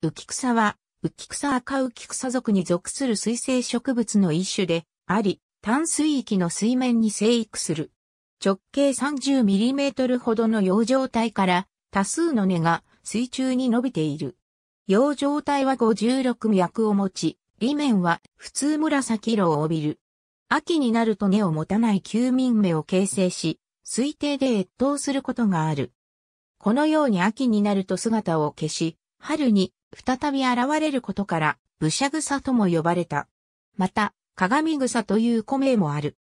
浮草は、浮草赤浮草族属に属する水生植物の一種で、あり、淡水域の水面に生育する。直径 30mm ほどの葉状体から多数の根が水中に伸びている。葉状体は56脈を持ち、裏面は普通紫色を帯びる。秋になると根を持たない休眠芽を形成し、推定で越冬することがある。このように秋になると姿を消し、春に再び現れることから、武者草とも呼ばれた。また、鏡草という古名もある。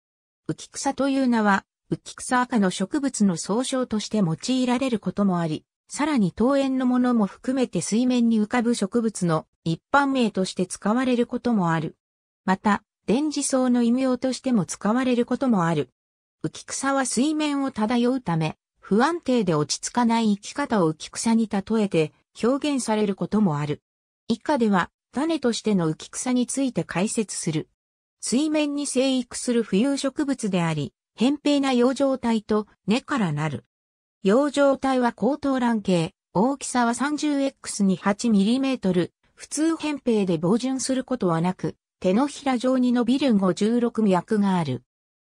浮草という名は、浮草赤の植物の総称として用いられることもあり、さらに桃園のものも含めて水面に浮かぶ植物の一般名として使われることもある。また、電磁層の異名としても使われることもある。浮草は水面を漂うため、不安定で落ち着かない生き方を浮草に例えて、表現されることもある。以下では、種としての浮き草について解説する。水面に生育する浮遊植物であり、扁平な葉状体と根からなる。葉状体は高等卵形、大きさは 30x に 8mm、普通扁平で防順することはなく、手のひら状に伸びる56脈がある。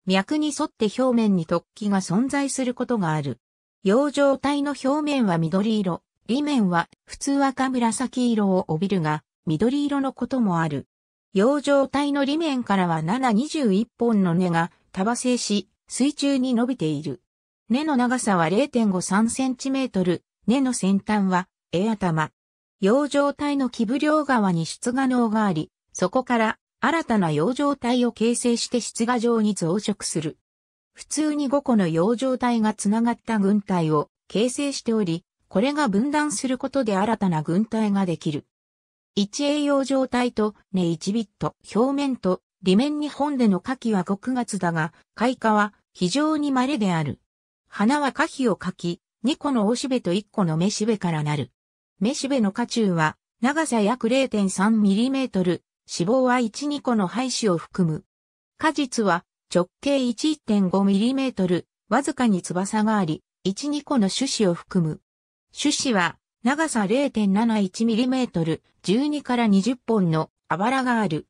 脈に沿って表面に突起が存在することがある。葉状体の表面は緑色、裏面は普通赤紫色を帯びるが、緑色のこともある。洋状体の裏面からは721本の根が束製し、水中に伸びている。根の長さは0.53センチメートル、根の先端は、絵頭。洋状体の木部両側に出芽脳があり、そこから新たな洋状体を形成して出芽状に増殖する。普通に5個の洋状体がつながった群体を形成しており、これが分断することで新たな群体ができる。一栄養状態と根1ビット表面と裏面日本での花期は極月だが、開花は非常に稀である。花は花期を書き、2個のおしべと1個のめしべからなる。めしべの花中は長さ約 0.3mm、脂肪は1、2個の肺子を含む。果実は直径 1.5mm、わずかに翼があり、1、2個の種子を含む。種子は長さ 0.71mm、12から20本のあばらがある。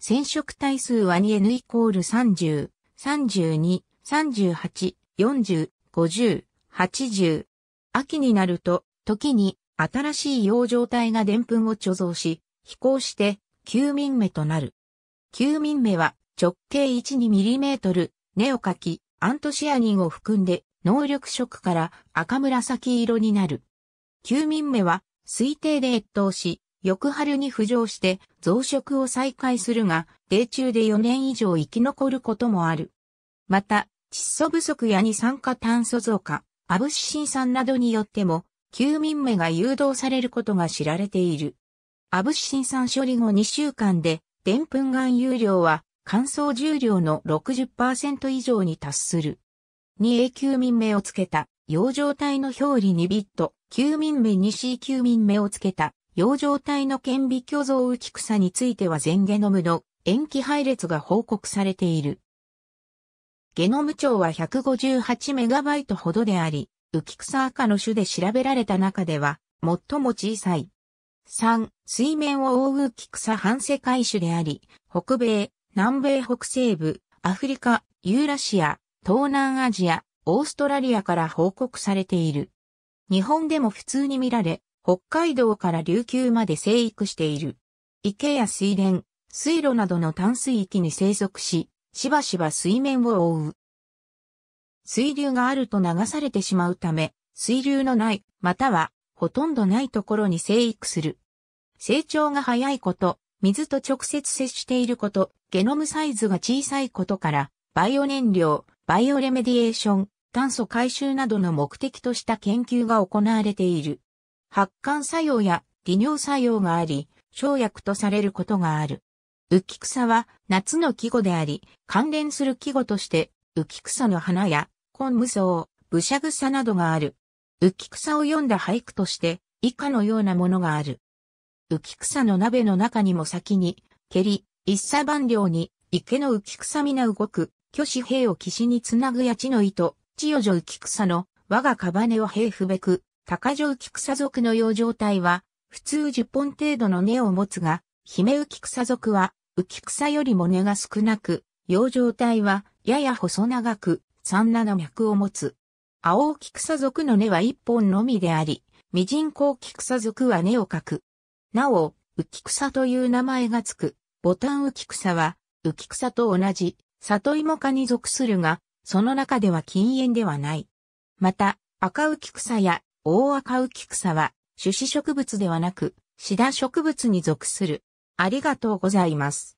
染色体数は 2n イコール30、32、38、40、50、80。秋になると、時に新しい養生体が澱粉を貯蔵し、飛行して、休眠目となる。休眠目は直径 12mm、根をかき、アントシアニンを含んで、能力色から赤紫色になる。休眠目は推定で越冬し、翌春に浮上して増殖を再開するが、泥中で4年以上生き残ることもある。また、窒素不足や二酸化炭素増加、アブシシン酸などによっても、休眠目が誘導されることが知られている。アブシシン酸処理後2週間で、でんぷん含有量は乾燥重量の60%以上に達する。2A 休眠目をつけた、養生体の表裏にビット、九民名西九民目をつけた、養生体の顕微巨像浮草については全ゲノムの塩基配列が報告されている。ゲノム長は158メガバイトほどであり、浮草赤の種で調べられた中では、最も小さい。3、水面を覆う浮草半世界種であり、北米、南米北西部、アフリカ、ユーラシア、東南アジア、オーストラリアから報告されている。日本でも普通に見られ、北海道から琉球まで生育している。池や水田、水路などの淡水域に生息し、しばしば水面を覆う。水流があると流されてしまうため、水流のない、または、ほとんどないところに生育する。成長が早いこと、水と直接接していること、ゲノムサイズが小さいことから、バイオ燃料、バイオレメディエーション、炭素回収などの目的とした研究が行われている。発汗作用や利尿作用があり、生薬とされることがある。浮草は夏の季語であり、関連する季語として、浮草の花や、昆無草、武者草などがある。浮草を読んだ俳句として、以下のようなものがある。浮草の鍋の中にも先に、蹴り、一茶万両に、池の浮草草皆動く、巨子兵を岸につなぐやちの糸、千代城浮草の我がカバネを平不べく、高城浮草族の養生体は、普通10本程度の根を持つが、姫浮草族は、浮草よりも根が少なく、養生体は、やや細長く、三七脈を持つ。青浮草族の根は一本のみであり、未人工浮草族は根をかく。なお、浮草という名前がつく、ボタン浮草は、浮草と同じ、里芋科に属するが、その中では禁煙ではない。また、赤浮草や大赤浮草は種子植物ではなく、シダ植物に属する。ありがとうございます。